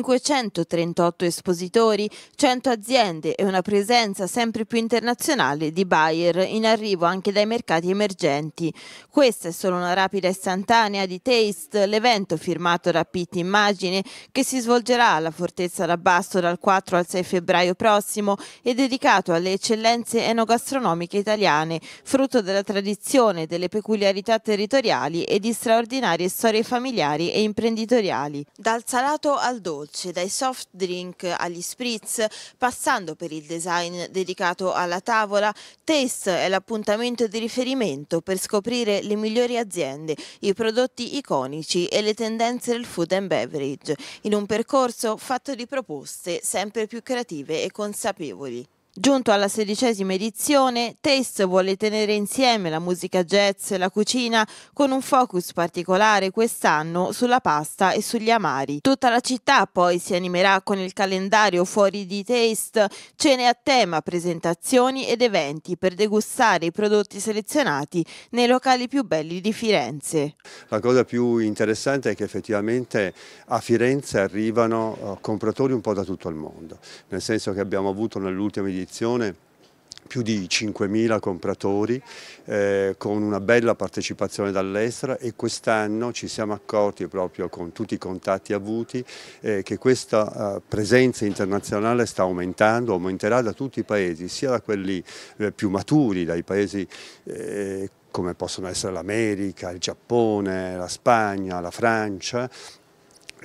538 espositori, 100 aziende e una presenza sempre più internazionale di buyer in arrivo anche dai mercati emergenti. Questa è solo una rapida istantanea di Taste, l'evento firmato da Pitti Immagine che si svolgerà alla Fortezza d'Abbasso dal 4 al 6 febbraio prossimo e dedicato alle eccellenze enogastronomiche italiane, frutto della tradizione, delle peculiarità territoriali e di straordinarie storie familiari e imprenditoriali. Dal salato al dolce dolce, dai soft drink agli spritz, passando per il design dedicato alla tavola, Taste è l'appuntamento di riferimento per scoprire le migliori aziende, i prodotti iconici e le tendenze del food and beverage, in un percorso fatto di proposte sempre più creative e consapevoli. Giunto alla sedicesima edizione, Taste vuole tenere insieme la musica jazz e la cucina con un focus particolare quest'anno sulla pasta e sugli amari. Tutta la città poi si animerà con il calendario fuori di Taste, cene a tema, presentazioni ed eventi per degustare i prodotti selezionati nei locali più belli di Firenze. La cosa più interessante è che effettivamente a Firenze arrivano eh, compratori un po' da tutto il mondo, nel senso che abbiamo avuto nell'ultima edizione edizione più di 5.000 compratori eh, con una bella partecipazione dall'estero e quest'anno ci siamo accorti proprio con tutti i contatti avuti eh, che questa eh, presenza internazionale sta aumentando, aumenterà da tutti i paesi, sia da quelli eh, più maturi, dai paesi eh, come possono essere l'America, il Giappone, la Spagna, la Francia,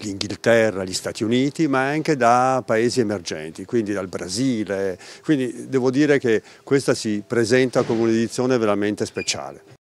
l'Inghilterra, gli Stati Uniti, ma anche da paesi emergenti, quindi dal Brasile. Quindi devo dire che questa si presenta come un'edizione veramente speciale.